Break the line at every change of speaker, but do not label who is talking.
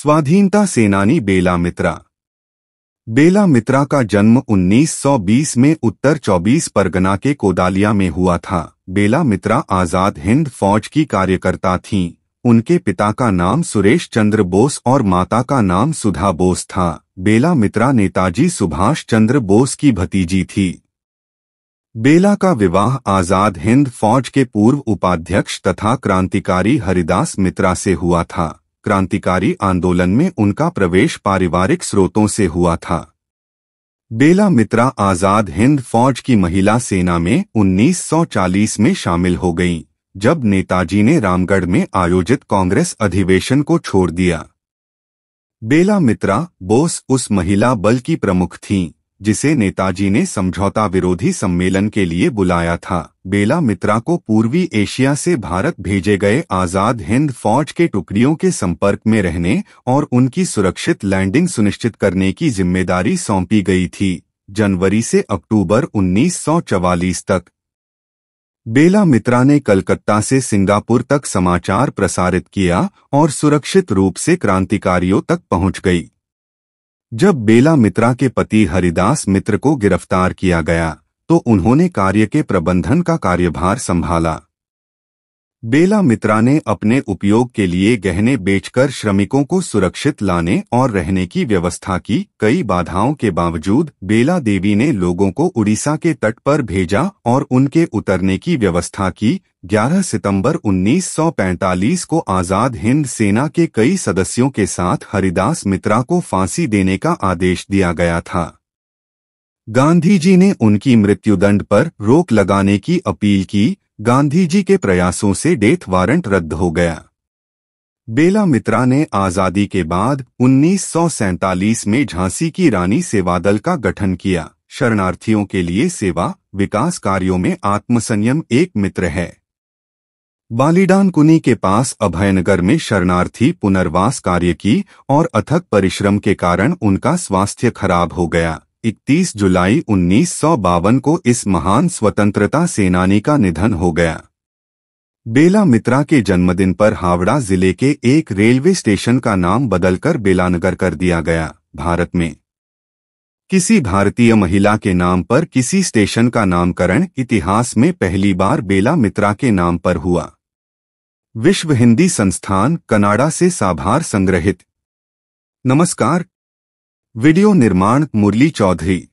स्वाधीनता सेनानी बेला मित्रा बेला मित्रा का जन्म 1920 में उत्तर 24 परगना के कोदालिया में हुआ था बेला मित्रा आज़ाद हिंद फौज की कार्यकर्ता थीं उनके पिता का नाम सुरेश चंद्र बोस और माता का नाम सुधा बोस था बेला मित्रा नेताजी सुभाष चंद्र बोस की भतीजी थी बेला का विवाह आज़ाद हिंद फौज के पूर्व उपाध्यक्ष तथा क्रांतिकारी हरिदास मित्रा से हुआ था क्रांतिकारी आंदोलन में उनका प्रवेश पारिवारिक स्रोतों से हुआ था बेला मित्रा आज़ाद हिंद फौज की महिला सेना में 1940 में शामिल हो गईं, जब नेताजी ने रामगढ़ में आयोजित कांग्रेस अधिवेशन को छोड़ दिया बेला मित्रा बोस उस महिला बल की प्रमुख थीं जिसे नेताजी ने समझौता विरोधी सम्मेलन के लिए बुलाया था बेला मित्रा को पूर्वी एशिया से भारत भेजे गए आज़ाद हिंद फौज के टुकड़ियों के संपर्क में रहने और उनकी सुरक्षित लैंडिंग सुनिश्चित करने की जिम्मेदारी सौंपी गई थी जनवरी से अक्टूबर 1944 तक बेला मित्रा ने कलकत्ता से सिंगापुर तक समाचार प्रसारित किया और सुरक्षित रूप से क्रांतिकारियों तक पहुंच गई जब बेला मित्रा के पति हरिदास मित्र को गिरफ्तार किया गया तो उन्होंने कार्य के प्रबंधन का कार्यभार संभाला बेला मित्रा ने अपने उपयोग के लिए गहने बेचकर श्रमिकों को सुरक्षित लाने और रहने की व्यवस्था की कई बाधाओं के बावजूद बेला देवी ने लोगों को उड़ीसा के तट पर भेजा और उनके उतरने की व्यवस्था की 11 सितंबर 1945 को आज़ाद हिंद सेना के कई सदस्यों के साथ हरिदास मित्रा को फांसी देने का आदेश दिया गया था गांधी जी ने उनकी मृत्युदंड पर रोक लगाने की अपील की गांधी जी के प्रयासों से डेथ वारंट रद्द हो गया बेला मित्रा ने आजादी के बाद उन्नीस में झांसी की रानी सेवादल का गठन किया शरणार्थियों के लिए सेवा विकास कार्यों में आत्मसंयम एक मित्र है बालीडान कुनी के पास अभयनगर में शरणार्थी पुनर्वास कार्य की और अथक परिश्रम के कारण उनका स्वास्थ्य खराब हो गया 31 जुलाई उन्नीस को इस महान स्वतंत्रता सेनानी का निधन हो गया बेला मित्रा के जन्मदिन पर हावड़ा जिले के एक रेलवे स्टेशन का नाम बदलकर बेलानगर कर दिया गया भारत में किसी भारतीय महिला के नाम पर किसी स्टेशन का नामकरण इतिहास में पहली बार बेला मित्रा के नाम पर हुआ विश्व हिंदी संस्थान कनाडा से साभार संग्रहित नमस्कार वीडियो निर्माण मुरली चौधरी